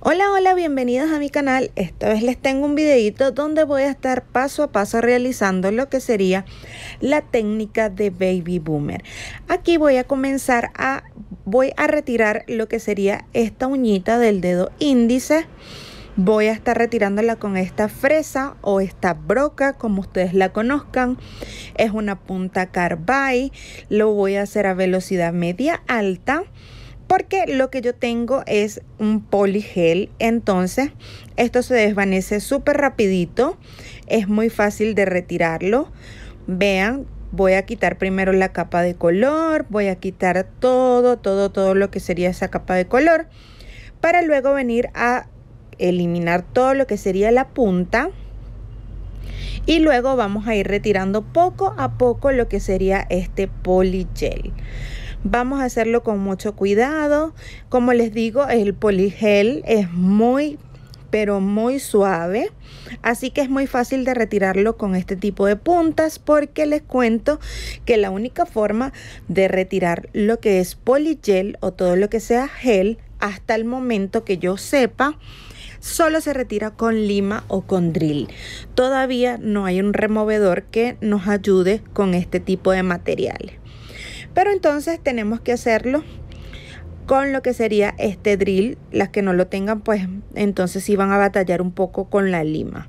Hola, hola, bienvenidos a mi canal. Esta vez les tengo un videito donde voy a estar paso a paso realizando lo que sería la técnica de Baby Boomer. Aquí voy a comenzar a, voy a retirar lo que sería esta uñita del dedo índice. Voy a estar retirándola con esta fresa o esta broca, como ustedes la conozcan. Es una punta carbay. Lo voy a hacer a velocidad media alta porque lo que yo tengo es un poligel, entonces esto se desvanece súper rapidito, es muy fácil de retirarlo. Vean, voy a quitar primero la capa de color, voy a quitar todo, todo, todo lo que sería esa capa de color, para luego venir a eliminar todo lo que sería la punta y luego vamos a ir retirando poco a poco lo que sería este poligel. Vamos a hacerlo con mucho cuidado. Como les digo, el poligel es muy pero muy suave así que es muy fácil de retirarlo con este tipo de puntas porque les cuento que la única forma de retirar lo que es poligel o todo lo que sea gel hasta el momento que yo sepa solo se retira con lima o con drill. Todavía no hay un removedor que nos ayude con este tipo de materiales. Pero entonces tenemos que hacerlo con lo que sería este drill. Las que no lo tengan, pues entonces iban van a batallar un poco con la lima.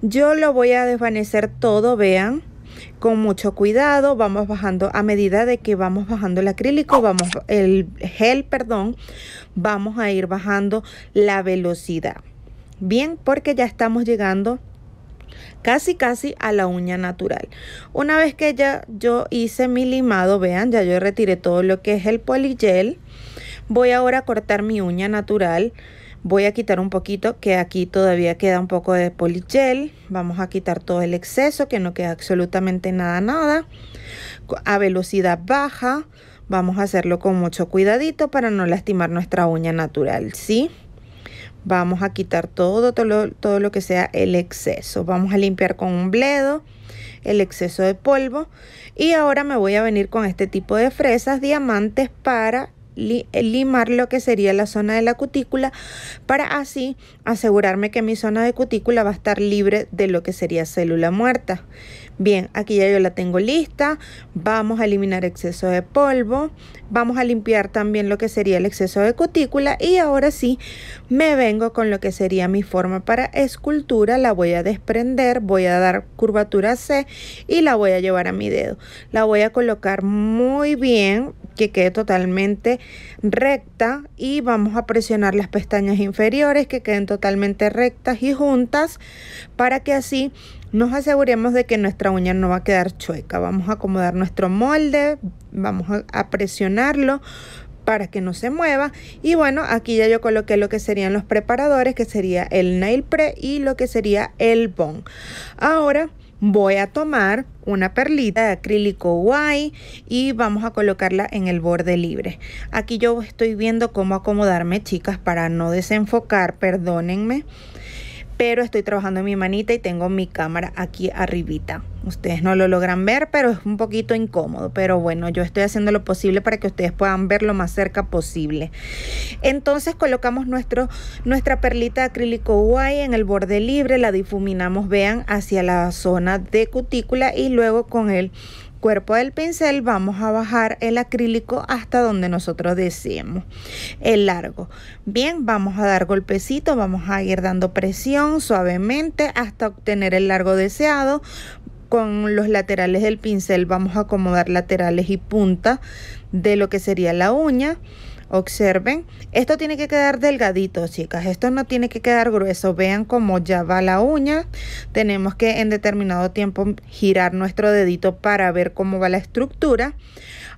Yo lo voy a desvanecer todo, vean. Con mucho cuidado vamos bajando a medida de que vamos bajando el acrílico, vamos el gel, perdón, vamos a ir bajando la velocidad. Bien, porque ya estamos llegando casi casi a la uña natural. Una vez que ya yo hice mi limado, vean, ya yo retiré todo lo que es el poligel. Voy ahora a cortar mi uña natural. Voy a quitar un poquito que aquí todavía queda un poco de poligel. Vamos a quitar todo el exceso que no queda absolutamente nada, nada. A velocidad baja. Vamos a hacerlo con mucho cuidadito para no lastimar nuestra uña natural, ¿sí? sí Vamos a quitar todo, todo, todo lo que sea el exceso. Vamos a limpiar con un bledo el exceso de polvo. Y ahora me voy a venir con este tipo de fresas diamantes para eh, limar lo que sería la zona de la cutícula para así asegurarme que mi zona de cutícula va a estar libre de lo que sería célula muerta. Bien, aquí ya yo la tengo lista. Vamos a eliminar exceso de polvo. Vamos a limpiar también lo que sería el exceso de cutícula. Y ahora sí, me vengo con lo que sería mi forma para escultura. La voy a desprender, voy a dar curvatura C y la voy a llevar a mi dedo. La voy a colocar muy bien que quede totalmente recta y vamos a presionar las pestañas inferiores que queden totalmente rectas y juntas para que así nos aseguremos de que nuestra uña no va a quedar chueca. Vamos a acomodar nuestro molde, vamos a presionarlo para que no se mueva y bueno aquí ya yo coloqué lo que serían los preparadores que sería el nail pre y lo que sería el bon. ahora voy a tomar una perlita de acrílico guay y vamos a colocarla en el borde libre aquí yo estoy viendo cómo acomodarme chicas para no desenfocar perdónenme pero estoy trabajando en mi manita y tengo mi cámara aquí arribita. Ustedes no lo logran ver, pero es un poquito incómodo. Pero bueno, yo estoy haciendo lo posible para que ustedes puedan ver lo más cerca posible. Entonces colocamos nuestro, nuestra perlita acrílico guay en el borde libre, la difuminamos, vean, hacia la zona de cutícula y luego con el cuerpo del pincel vamos a bajar el acrílico hasta donde nosotros deseemos el largo. Bien, vamos a dar golpecito, vamos a ir dando presión suavemente hasta obtener el largo deseado. Con los laterales del pincel vamos a acomodar laterales y punta de lo que sería la uña. Observen, esto tiene que quedar delgadito, chicas. Esto no tiene que quedar grueso. Vean cómo ya va la uña. Tenemos que en determinado tiempo girar nuestro dedito para ver cómo va la estructura.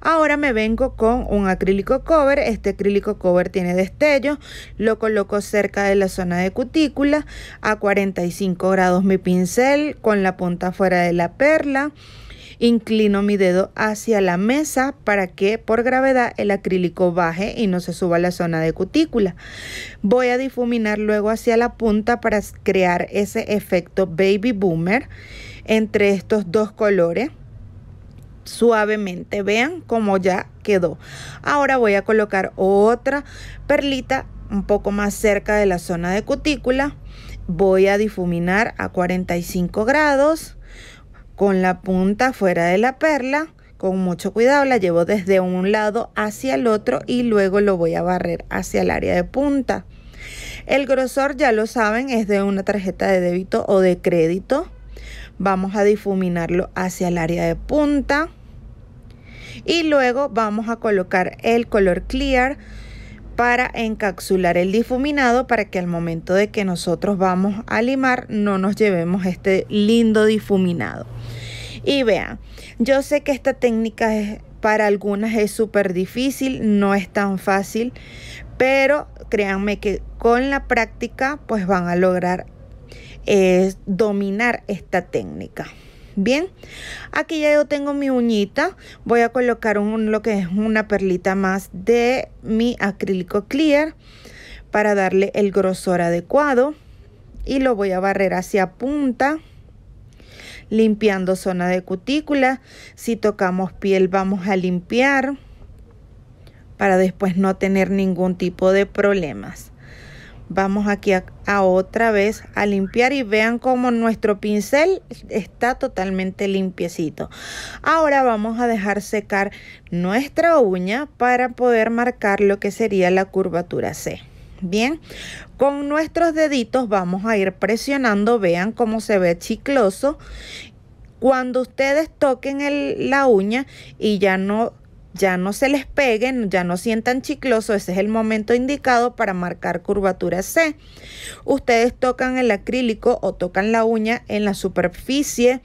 Ahora me vengo con un acrílico cover. Este acrílico cover tiene destello. Lo coloco cerca de la zona de cutícula a 45 grados mi pincel con la punta fuera de la perla. Inclino mi dedo hacia la mesa para que por gravedad el acrílico baje y no se suba a la zona de cutícula. Voy a difuminar luego hacia la punta para crear ese efecto baby boomer entre estos dos colores suavemente. Vean cómo ya quedó. Ahora voy a colocar otra perlita un poco más cerca de la zona de cutícula. Voy a difuminar a 45 grados con la punta fuera de la perla. Con mucho cuidado la llevo desde un lado hacia el otro y luego lo voy a barrer hacia el área de punta. El grosor ya lo saben es de una tarjeta de débito o de crédito. Vamos a difuminarlo hacia el área de punta. Y luego vamos a colocar el color clear para encapsular el difuminado para que al momento de que nosotros vamos a limar no nos llevemos este lindo difuminado. Y vean, yo sé que esta técnica es, para algunas es súper difícil, no es tan fácil, pero créanme que con la práctica pues van a lograr eh, dominar esta técnica. Bien, aquí ya yo tengo mi uñita. Voy a colocar un, lo que es una perlita más de mi acrílico clear para darle el grosor adecuado. Y lo voy a barrer hacia punta limpiando zona de cutícula. Si tocamos piel vamos a limpiar para después no tener ningún tipo de problemas. Vamos aquí a, otra vez a limpiar y vean cómo nuestro pincel está totalmente limpiecito. Ahora vamos a dejar secar nuestra uña para poder marcar lo que sería la curvatura C. Bien, con nuestros deditos vamos a ir presionando, vean cómo se ve chicloso. Cuando ustedes toquen la uña y ya no ya no se les peguen, ya no sientan chicloso, ese es el momento indicado para marcar curvatura C. Ustedes tocan el acrílico o tocan la uña en la superficie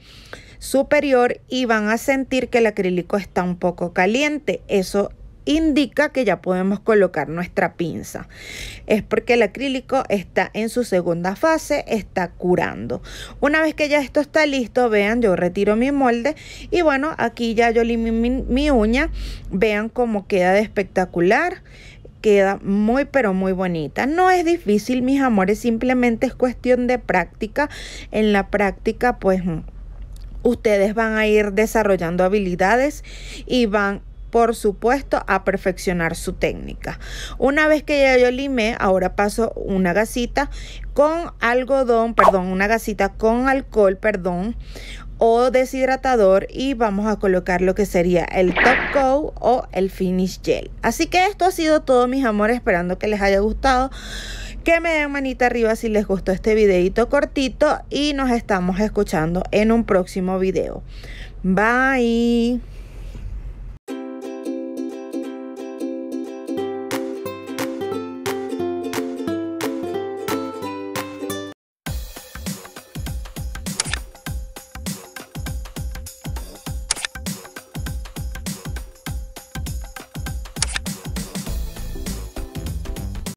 superior y van a sentir que el acrílico está un poco caliente. Eso indica que ya podemos colocar nuestra pinza. Es porque el acrílico está en su segunda fase, está curando. Una vez que ya esto está listo, vean, yo retiro mi molde y bueno, aquí ya yo mi, mi uña. Vean cómo queda de espectacular queda muy pero muy bonita. No es difícil, mis amores, simplemente es cuestión de práctica. En la práctica, pues mm, ustedes van a ir desarrollando habilidades y van por supuesto, a perfeccionar su técnica. Una vez que ya yo limé, ahora paso una gasita con algodón, perdón, una gasita con alcohol, perdón, o deshidratador y vamos a colocar lo que sería el top coat o el finish gel. Así que esto ha sido todo mis amores, esperando que les haya gustado. Que me den manita arriba si les gustó este videito cortito y nos estamos escuchando en un próximo video. Bye.